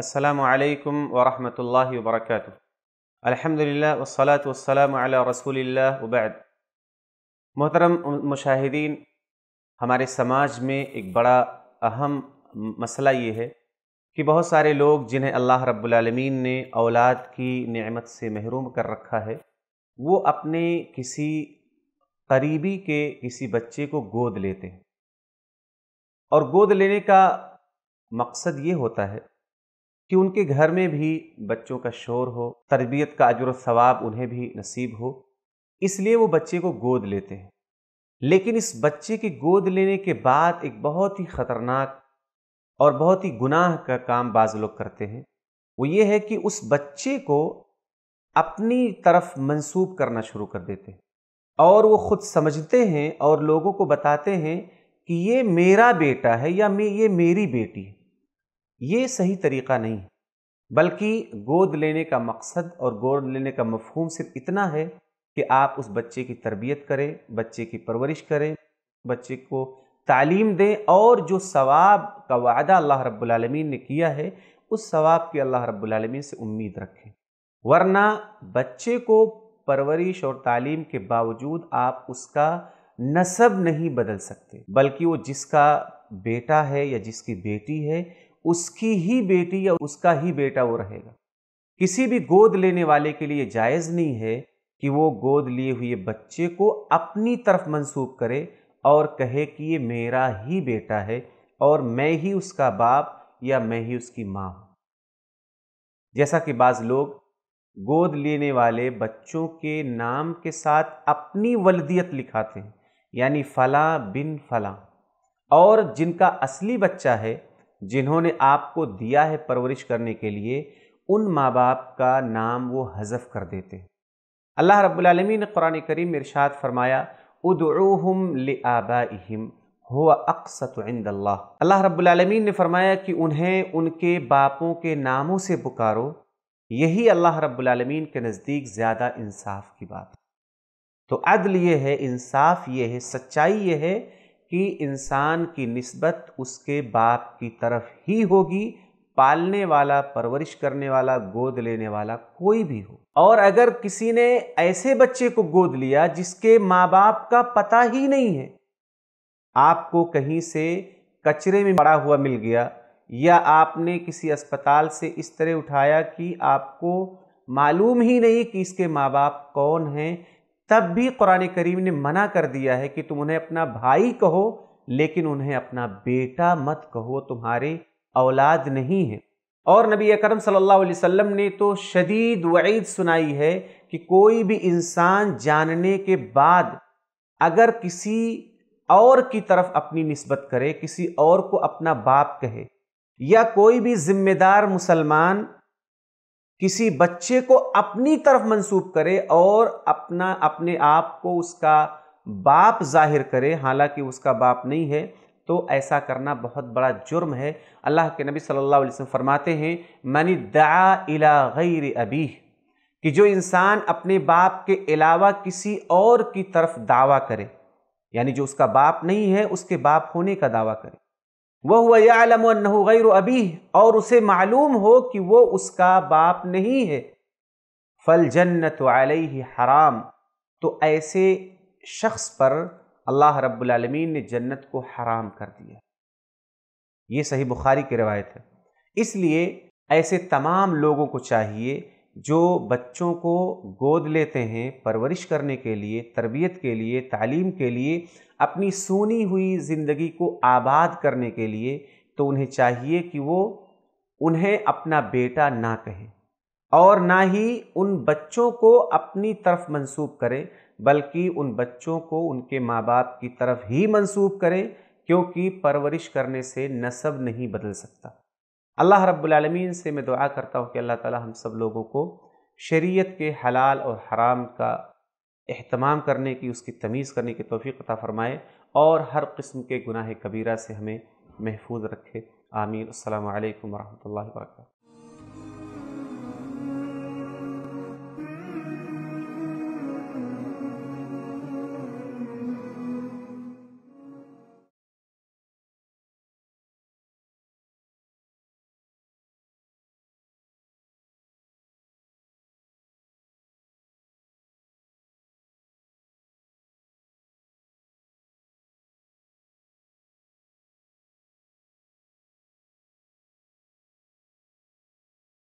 असलकम لله वर्क والسلام على رسول الله वबैद मोहतरम مشاهدين हमारे समाज में एक बड़ा अहम मसला ये है कि बहुत सारे लोग जिन्हें अल्लाह रब्बुलमीन ने औलाद की नेमत से महरूम कर रखा है वो अपने किसी करीबी के किसी बच्चे को गोद लेते हैं और गोद लेने का मकसद ये होता है कि उनके घर में भी बच्चों का शोर हो तरबियत का अजर सवाब उन्हें भी नसीब हो इसलिए वो बच्चे को गोद लेते हैं लेकिन इस बच्चे की गोद लेने के बाद एक बहुत ही ख़तरनाक और बहुत ही गुनाह का काम बाज लोग करते हैं वो ये है कि उस बच्चे को अपनी तरफ मंसूब करना शुरू कर देते हैं और वो खुद समझते हैं और लोगों को बताते हैं कि ये मेरा बेटा है या ये मेरी बेटी है ये सही तरीका नहीं है बल्कि गोद लेने का मकसद और गोद लेने का मफहूम सिर्फ इतना है कि आप उस बच्चे की तरबियत करें बच्चे की परवरिश करें बच्चे को तालीम दें और जो सवाब का वादा अल्लाह रब्बुलमीन ने किया है उस सवाब की अल्लाह रब्बुलमीन से उम्मीद रखें वरना बच्चे को परवरिश और तालीम के बावजूद आप उसका नसब नहीं बदल सकते बल्कि वो जिसका बेटा है या जिसकी बेटी है उसकी ही बेटी या उसका ही बेटा वो रहेगा किसी भी गोद लेने वाले के लिए जायज़ नहीं है कि वो गोद लिए हुए बच्चे को अपनी तरफ मंसूब करे और कहे कि ये मेरा ही बेटा है और मैं ही उसका बाप या मैं ही उसकी माँ हूँ जैसा कि बाज़ लोग गोद लेने वाले बच्चों के नाम के साथ अपनी वलदियत लिखाते हैं यानी फला बिन फला और जिनका असली बच्चा है जिन्होंने आपको दिया है परवरिश करने के लिए उन माँ बाप का नाम वो हज़फ कर देते अल्लाह रब्लमी ने कुरान करीम इरशाद फरमाया उदम लबाम हो अक्सत अल्लाह रब्लमीन ने फरमाया कि उन्हें उनके बापों के नामों से पुकारो यही अल्लाह रब्लम के नज़दीक ज़्यादा इंसाफ की बात तो अदल ये है इंसाफ ये है सच्चाई ये है कि इंसान की नस्बत उसके बाप की तरफ ही होगी पालने वाला परवरिश करने वाला गोद लेने वाला कोई भी हो और अगर किसी ने ऐसे बच्चे को गोद लिया जिसके माँ बाप का पता ही नहीं है आपको कहीं से कचरे में पड़ा हुआ मिल गया या आपने किसी अस्पताल से इस तरह उठाया कि आपको मालूम ही नहीं कि इसके माँ बाप कौन हैं तब भी कुरान करीम ने मना कर दिया है कि तुम उन्हें अपना भाई कहो लेकिन उन्हें अपना बेटा मत कहो तुम्हारी औलाद नहीं है और नबी अकरम सल्लल्लाहु अलैहि वसल्लम ने तो शदीद वईद सुनाई है कि कोई भी इंसान जानने के बाद अगर किसी और की तरफ अपनी नस्बत करे किसी और को अपना बाप कहे या कोई भी जिम्मेदार मुसलमान किसी बच्चे को अपनी तरफ मंसूब करे और अपना अपने आप को उसका बाप जाहिर करे हालांकि उसका बाप नहीं है तो ऐसा करना बहुत बड़ा जुर्म है अल्लाह के नबी सल्लल्लाहु अलैहि वसल्लम फरमाते हैं मनी दा इला गैर अबी कि जो इंसान अपने बाप के अलावा किसी और की तरफ दावा करे यानी जो उसका बाप नहीं है उसके बाप होने का दावा करे वह हुआ यालमू गैर अबी और उसे मालूम हो कि वो उसका बाप नहीं है फल जन्नत ही हराम तो ऐसे शख्स पर अल्लाह रब्लमीन ने जन्नत को हराम कर दिया ये सही बुखारी की रवायत है इसलिए ऐसे तमाम लोगों को चाहिए जो बच्चों को गोद लेते हैं परवरिश करने के लिए तरबियत के लिए तालीम के लिए अपनी सुनी हुई ज़िंदगी को आबाद करने के लिए तो उन्हें चाहिए कि वो उन्हें अपना बेटा ना कहें और ना ही उन बच्चों को अपनी तरफ मंसूब करें बल्कि उन बच्चों को उनके माँ बाप की तरफ ही मंसूब करें क्योंकि परवरिश करने से नस्ब नहीं बदल सकता अल्लाह रब्बुलमीन से मैं दुआ करता हूँ कि अल्लाह ताला हम सब लोगों को शरीयत के हलाल और हराम का अहतमाम करने की उसकी तमीज़ करने की तोफ़ी अता फ़रमाए और हर किस्म के गुनाह कबीरा से हमें महफूज रखे आमीन अल्लाम वरहमल वर्का